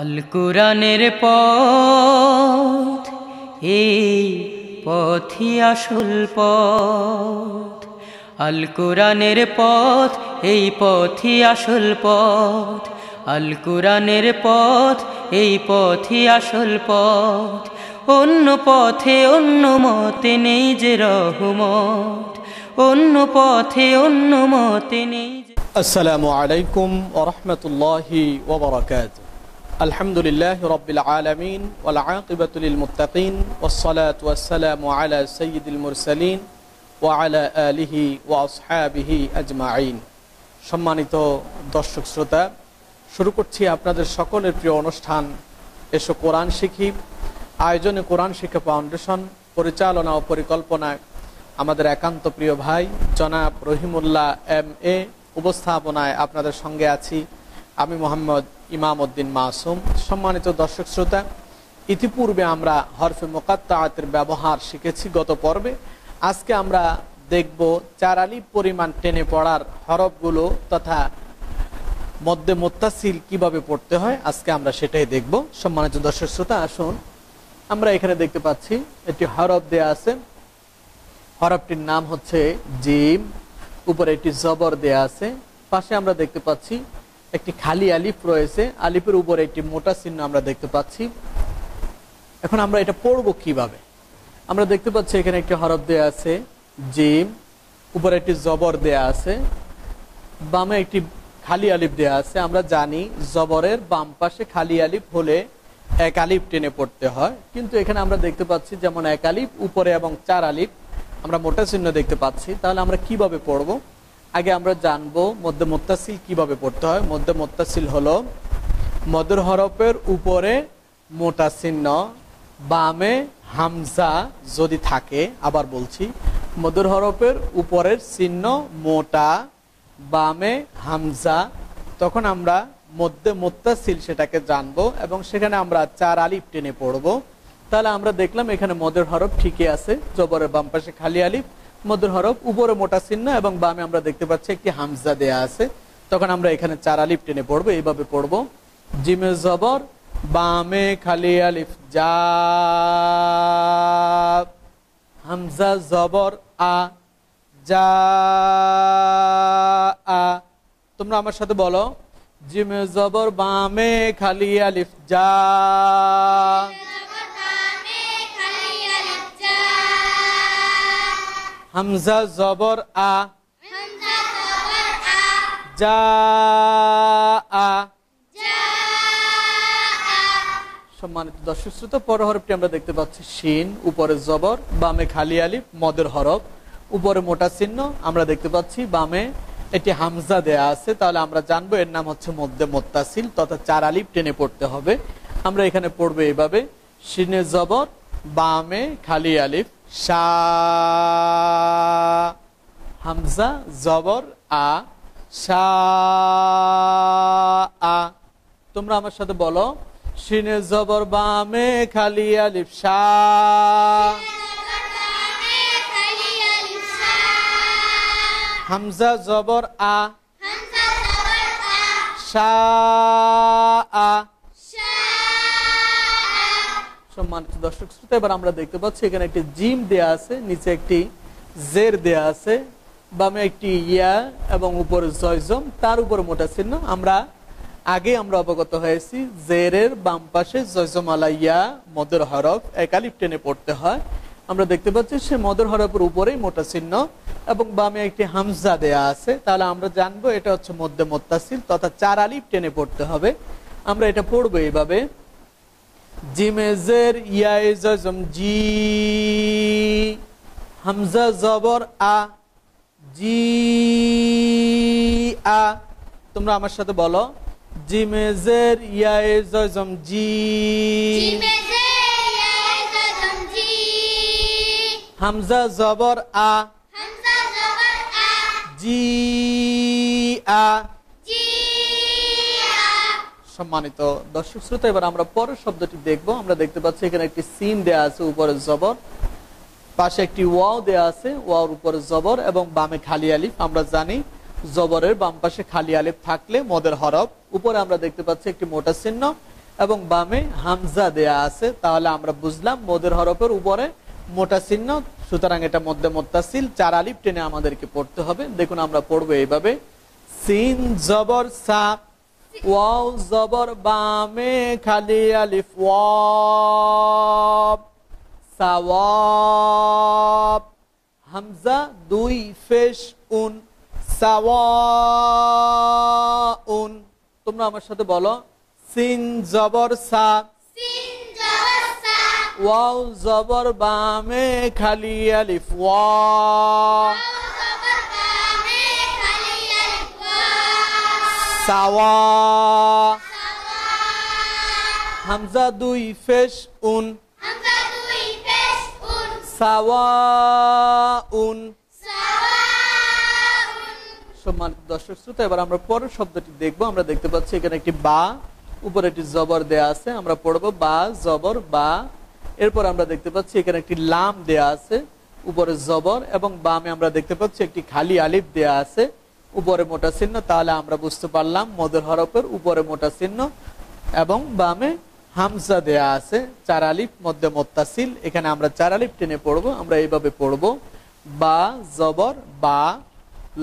আল কোরআনের পথ এই পথি আসল পথ আল কোরআনের পথ এই পথি আসল পথ আল কোরআনের পথ এই পথি আসল পথ অন্য পথে অন্য মতে নেই যে রহমত অন্য পথে অন্য মতে নেই আসসালামু আলাইকুম ওরহমতুল্লাহি ওবরাকাতু আলহামদুলিল্লাহ রবিল আলমিন ওলাকিবতুল মুতাকিন ওসলাত ওয়াসালাম আলা সঈদুল মুরসালিন ও আলা আলিহি ওয়াসহাবিহি আজমাইন সম্মানিত দর্শক শ্রোতা শুরু করছি আপনাদের সকলের প্রিয় অনুষ্ঠান এসো কোরআন শিখি আয়োজনে কোরআন শিক্ষা ফাউন্ডেশন পরিচালনা ও পরিকল্পনায় আমাদের একান্ত প্রিয় ভাই জনাব রহিমুল্লাহ এম এ উপস্থাপনায় আপনাদের সঙ্গে আছি আমি মোহাম্মদ ইমাম উদ্দিন মাসুম সম্মানিত দর্শক শ্রোতা ইতিপূর্বে আমরা হরফে মোকাত্তাতের ব্যবহার শিখেছি গত পর্বে আজকে আমরা দেখব চার পরিমাণ টেনে পড়ার হরফগুলো তথা মধ্যে মোত্তাসিল কিভাবে পড়তে হয় আজকে আমরা সেটাই দেখব সম্মানিত দর্শক শ্রোতা আসুন আমরা এখানে দেখতে পাচ্ছি একটি হরফ দেয়া আছে হরফটির নাম হচ্ছে জিম উপরে একটি জবর দেয়া আছে পাশে আমরা দেখতে পাচ্ছি একটি খালি আলিফ রয়েছে আলিফের উপরে একটি মোটা চিহ্ন আমরা দেখতে পাচ্ছি এখন আমরা এটা পড়ব কিভাবে আমরা দেখতে পাচ্ছি এখানে একটি হরফ দেয়া আছে জিম উপরে একটি জবর দেয়া আছে বামে একটি খালি আলিফ দেয়া আছে আমরা জানি জবরের বাম পাশে খালি আলিফ হলে এক আলিফ টেনে পড়তে হয় কিন্তু এখানে আমরা দেখতে পাচ্ছি যেমন এক আলিফ উপরে এবং চার আলিফ আমরা মোটা চিহ্ন দেখতে পাচ্ছি তাহলে আমরা কিভাবে পড়বো আগে আমরা জানবো মধ্যে মোত্তাসিল কিভাবে পড়তে হয় মধ্যে মোত্তাসিল হলো মদর হরফের উপরে মোটা চিহ্ন বামে হামজা যদি থাকে আবার বলছি মধুর হরফের উপরের চিহ্ন মোটা বামে হামজা তখন আমরা মধ্যে মোত্তাসিল সেটাকে জানবো এবং সেখানে আমরা চার আলিফ টেনে পড়ব তাহলে আমরা দেখলাম এখানে মদের হরফ ঠিকই আছে জবরের বাম পাশে খালি আলিফ মধুর হরফ উপরে মোটা চিহ্ন এবং বামে আমরা দেখতে পাচ্ছি একটি হামজা দেয়া আছে তখন আমরা এখানে চার আলিফ টেনে পড়বো এইভাবে পড়বো জিমে জবর বামে খালি আলিফ যা হামজা জবর আ যা আ তোমরা আমার সাথে বলো জিমে জবর বামে খালি আলিফ যা হামজা জবর আ আ সম্মানিত দর্শক শ্রুত পর হরফটি আমরা দেখতে পাচ্ছি সিন উপরে জবর বামে খালি আলিফ মদের হরফ উপরে মোটা চিহ্ন আমরা দেখতে পাচ্ছি বামে এটি হামজা দেয়া আছে তাহলে আমরা জানবো এর নাম হচ্ছে মধ্যে মোত্তাসিল তথা চার আলিফ টেনে পড়তে হবে আমরা এখানে পড়বো এইভাবে সিনে জবর বামে খালি আলিফ সা হামজা জবর আ সা আ তোমরা আমার সাথে বলো সিনে জবর বামে খালি আলিফ সা হামজা জবর আ সা আ সম্মানিত দর্শক শ্রোতা এবার আমরা দেখতে পাচ্ছি এখানে একটি জিম দেয়া আছে নিচে একটি জের দেয়া আছে বামে একটি ইয়া এবং উপরে জয়জম তার উপরে মোটা চিহ্ন আমরা আগে আমরা অবগত হয়েছি জেরের বাম পাশে জয়জমালা ইয়া মদের হরফ একালিপ টেনে পড়তে হয় আমরা দেখতে পাচ্ছি সে মদের হরফের উপরেই মোটা চিহ্ন এবং বামে একটি হামজা দেয়া আছে তাহলে আমরা জানবো এটা হচ্ছে মধ্যে মোত্তাসিল তথা চার আলিপ টেনে পড়তে হবে আমরা এটা পড়বো এইভাবে জিমেজের জম জি হামজা জবর আ জি আ তোমরা আমার সাথে বলো জিমেজের জম জি হামজা জবর আ জি আ সম্মানিত দর্শক শ্রোতা এবার আমরা পরের শব্দটি দেখব আমরা দেখতে পাচ্ছি এখানে একটি সিন দেয়া আছে উপরে জবর পাশে একটি ওয়াও দেয়া আছে ওয়াওর উপরে জবর এবং বামে খালি আলিফ আমরা জানি জবরের বাম পাশে খালি আলিফ থাকলে মদের হরব উপরে আমরা দেখতে পাচ্ছি একটি মোটা চিহ্ন এবং বামে হামজা দেয়া আছে তাহলে আমরা বুঝলাম মদের হরফের উপরে মোটা চিহ্ন সুতরাং এটা মধ্যে মোত্তাসিল চার আলিফ টেনে আমাদেরকে পড়তে হবে দেখুন আমরা পড়বো এইভাবে সিন জবর সা ওয়াও জবর বামে খালি আলিফ ওয়াব সাওয়াব হামজা দুই ফেশ উন উন তোমরা আমার সাথে বলো সিন জবর সা ওয়াও জবর বামে খালি আলিফ ওয়া সাওয়া হামজা দুই ফেস উন সাওয়া উন সম্মানিত দর্শক শ্রোতা এবার আমরা পরের শব্দটি দেখবো আমরা দেখতে পাচ্ছি এখানে একটি বা উপরে একটি জবর দেয়া আছে আমরা পড়বো বা জবর বা এরপর আমরা দেখতে পাচ্ছি এখানে একটি লাম দেয়া আছে উপরে জবর এবং বামে আমরা দেখতে পাচ্ছি একটি খালি আলিফ দেয়া আছে উপরে মোটা চিহ্ন তাহলে আমরা বুঝতে পারলাম মদের হরফের উপরে মোটা চিহ্ন এবং বামে হামজা দেয়া আছে চার আলিফ মধ্যে মোত্তাসিল এখানে আমরা চার আলিফ টেনে পড়বো আমরা এইভাবে পড়বো বা জবর বা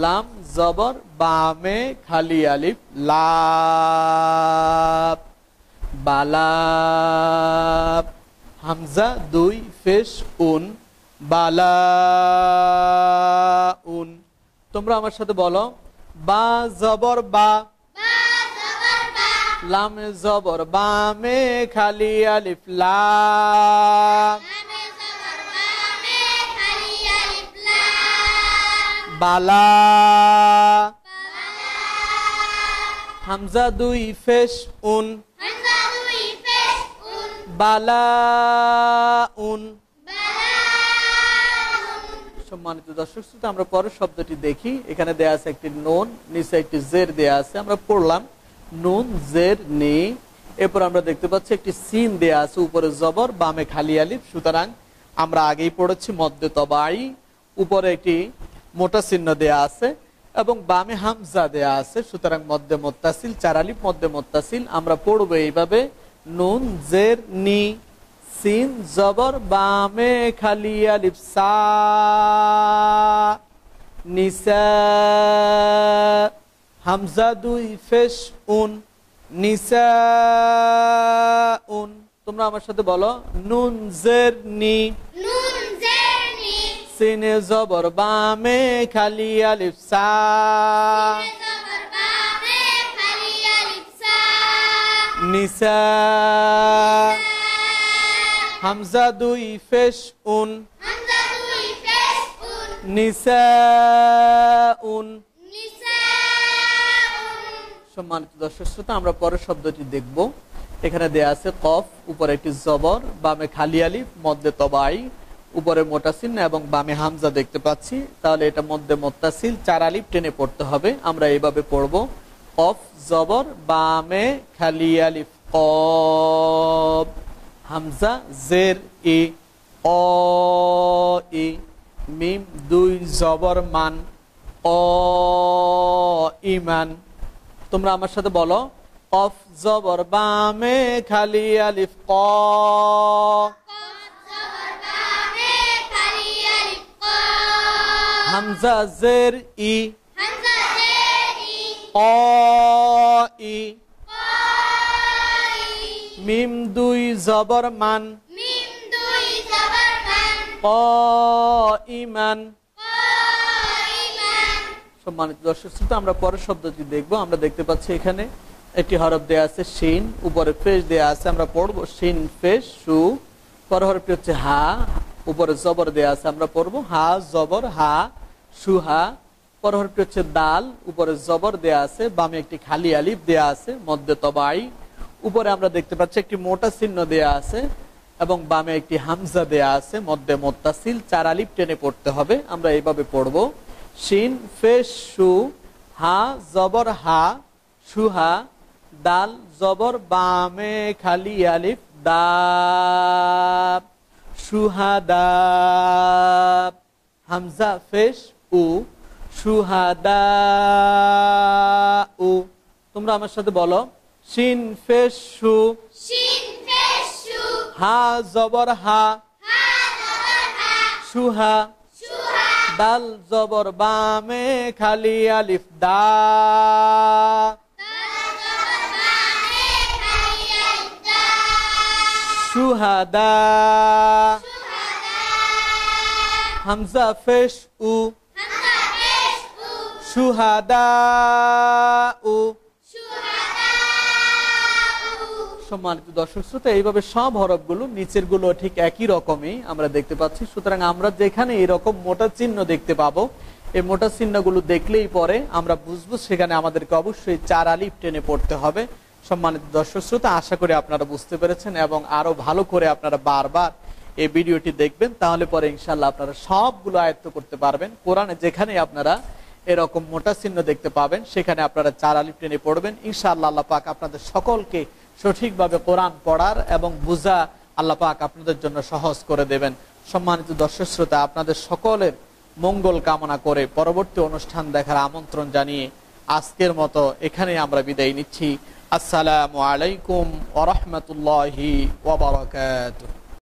লাম জবর বামে খালি আলিফ লাপ বালাপ হামজা দুই ফেস উন বালা উন তোমরা আমার সাথে বলো বা জবর বা লামে জবর বামে খালি আলিফ লাম বালা হামজা দুই ফেস উন বালা উন সম্মানিত দর্শক শ্রোতা আমরা পরের শব্দটি দেখি এখানে দেয়া আছে একটি নুন নিচে একটি জের দেয়া আছে আমরা পড়লাম নুন জের নি এরপর আমরা দেখতে পাচ্ছি একটি সিন দেয়া আছে উপরে জবর বামে খালি আলিফ সুতরাং আমরা আগেই পড়েছি মধ্যে তবাই উপরে একটি মোটা চিহ্ন দেয়া আছে এবং বামে হামজা দেয়া আছে সুতরাং মধ্যে মোত্তাসিল চারালিপ মধ্যে মোত্তাসিল আমরা পড়বো এইভাবে নুন জের নি সিন জবর বামে খালিয়া লিপসা নিসা হামজা দুই ফেস উন নিসা উন তোমরা আমার সাথে বলো নুন জের নি সিনে জবর বামে খালি লিপসা নিসা হামজা দুই ফেস উন নিসা উন সম্মানিত দর্শক শ্রোতা আমরা পরের শব্দটি দেখব এখানে দেয়া আছে কফ উপরে একটি জবর বামে খালি আলিফ মধ্যে তবাই উপরে মোটাসিন এবং বামে হামজা দেখতে পাচ্ছি তাহলে এটা মধ্যে মোত্তাসিল চার আলিপ টেনে পড়তে হবে আমরা এইভাবে পড়ব কফ জবর বামে খালি আলিফ কফ হামজা জের এ অ এ মিম দুই জবর মান অ ইমান তোমরা আমার সাথে বলো অফ জবর বামে খালি আলিফ ক হামজা জের ই অ ই মিম দুই জবর মান মিম দুই জবর মান কইমান সম্মানিত দর্শক শ্রোতা আমরা পরের শব্দটি দেখব আমরা দেখতে পাচ্ছি এখানে একটি হরফ দেয়া আছে শিন উপরে ফেস দেয়া আছে আমরা পড়ব শিন ফেস সু পর হরফটি হচ্ছে হা উপরে জবর দেয়া আছে আমরা পড়ব হা জবর হা সুহা পর হরফটি হচ্ছে দাল উপরে জবর দেয়া আছে বামে একটি খালি আলিফ দেয়া আছে মধ্যে তবাই উপরে আমরা দেখতে পাচ্ছি একটি মোটা চিহ্ন দেয়া আছে এবং বামে একটি হামজা দেয়া আছে মধ্যে মোত্তাসিল চার আলিপ টেনে পড়তে হবে আমরা এইভাবে পড়ব শিন ফে সু হা জবর হা সুহা দাল জবর বামে খালি আলিফ দা সুহাদা হামজা ফেস উ সুহাদা উ তোমরা আমার সাথে বলো শিন ফেস সু হা জবর হা সুহা দাল জবর বামে খালি আলিফ দা সুহাদা হামজা ফেস উ সুহাদা উ সম্মানিত দর্শক শ্রোতা এইভাবে সব হরফগুলো নিচের গুলো ঠিক একই রকমই আমরা দেখতে পাচ্ছি সুতরাং আমরা যেখানে এরকম মোটা চিহ্ন দেখতে পাবো এই মোটা চিহ্নগুলো দেখলেই পরে আমরা বুঝবো সেখানে আমাদেরকে অবশ্যই চার আলিপ টেনে পড়তে হবে সম্মানিত দর্শক শ্রোতা আশা করি আপনারা বুঝতে পেরেছেন এবং আরো ভালো করে আপনারা বারবার এই ভিডিওটি দেখবেন তাহলে পরে ইনশাল্লাহ আপনারা সবগুলো আয়ত্ত করতে পারবেন কোরআনে যেখানে আপনারা এরকম মোটা চিহ্ন দেখতে পাবেন সেখানে আপনারা চার আলিপ টেনে পড়বেন ইনশাআল্লাহ আল্লাহ পাক আপনাদের সকলকে সঠিকভাবে কোরআন পড়ার এবং বোঝা আল্লাহ পাক আপনাদের জন্য সহজ করে দেবেন সম্মানিত দর্শক শ্রোতা আপনাদের সকলের মঙ্গল কামনা করে পরবর্তী অনুষ্ঠান দেখার আমন্ত্রণ জানিয়ে আজকের মতো এখানে আমরা বিদায় নিচ্ছি আসসালামু আলাইকুম ওরহমতুল্লাহি ওবরাকাতুহ